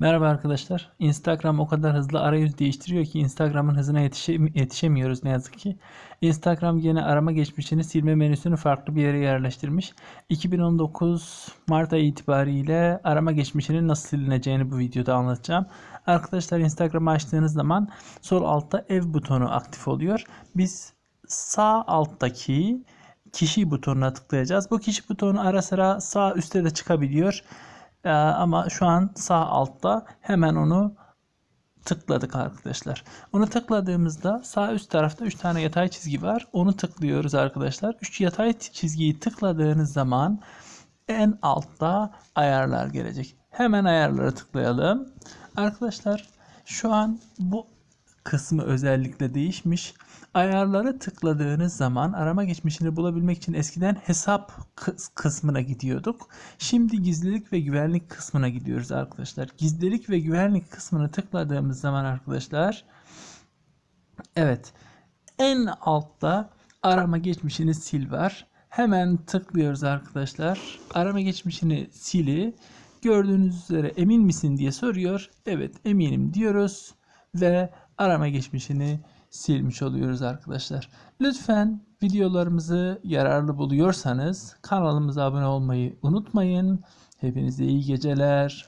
Merhaba arkadaşlar. Instagram o kadar hızlı arayüz değiştiriyor ki Instagram'ın hızına yetişe, yetişemiyoruz ne yazık ki. Instagram yine arama geçmişini silme menüsünü farklı bir yere yerleştirmiş. 2019 Mart ayı itibariyle arama geçmişinin nasıl silineceğini bu videoda anlatacağım. Arkadaşlar Instagram'ı açtığınız zaman sol altta ev butonu aktif oluyor. Biz sağ alttaki kişi butonuna tıklayacağız. Bu kişi butonu ara sıra sağ üstte de çıkabiliyor. Ee, ama şu an sağ altta hemen onu tıkladık arkadaşlar. Onu tıkladığımızda sağ üst tarafta 3 tane yatay çizgi var. Onu tıklıyoruz arkadaşlar. 3 yatay çizgiyi tıkladığınız zaman en altta ayarlar gelecek. Hemen ayarlara tıklayalım. Arkadaşlar şu an bu kısmı özellikle değişmiş. Ayarlara tıkladığınız zaman arama geçmişini bulabilmek için eskiden hesap kısmına gidiyorduk. Şimdi gizlilik ve güvenlik kısmına gidiyoruz arkadaşlar. Gizlilik ve güvenlik kısmına tıkladığımız zaman arkadaşlar evet en altta arama geçmişini sil var. Hemen tıklıyoruz arkadaşlar. Arama geçmişini sili. Gördüğünüz üzere emin misin diye soruyor. Evet eminim diyoruz ve arama geçmişini silmiş oluyoruz arkadaşlar. Lütfen videolarımızı yararlı buluyorsanız kanalımıza abone olmayı unutmayın. Hepinize iyi geceler.